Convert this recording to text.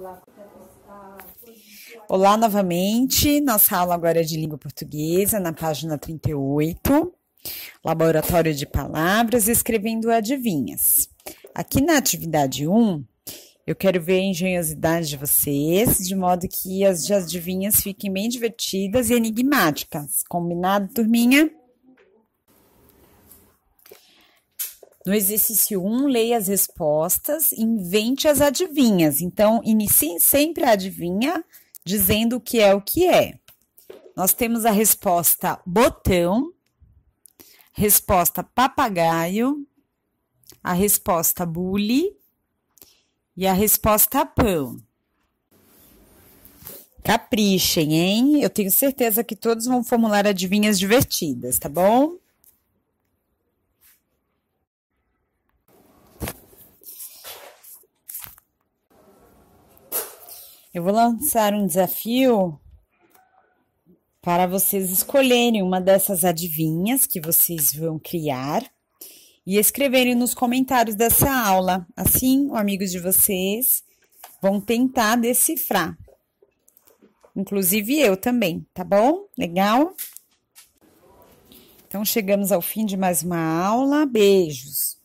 lá. É Olá novamente, nossa aula agora é de língua portuguesa, na página 38, Laboratório de Palavras, escrevendo adivinhas. Aqui na atividade 1, eu quero ver a engenhosidade de vocês, de modo que as adivinhas fiquem bem divertidas e enigmáticas. Combinado, turminha? No exercício 1, um, leia as respostas, invente as adivinhas. Então, inicie sempre a adivinha dizendo o que é o que é. Nós temos a resposta botão, resposta papagaio, a resposta bule e a resposta pão. Caprichem, hein? Eu tenho certeza que todos vão formular adivinhas divertidas, tá bom? Eu vou lançar um desafio para vocês escolherem uma dessas adivinhas que vocês vão criar e escreverem nos comentários dessa aula. Assim, amigos de vocês vão tentar decifrar. Inclusive eu também, tá bom? Legal? Então chegamos ao fim de mais uma aula. Beijos.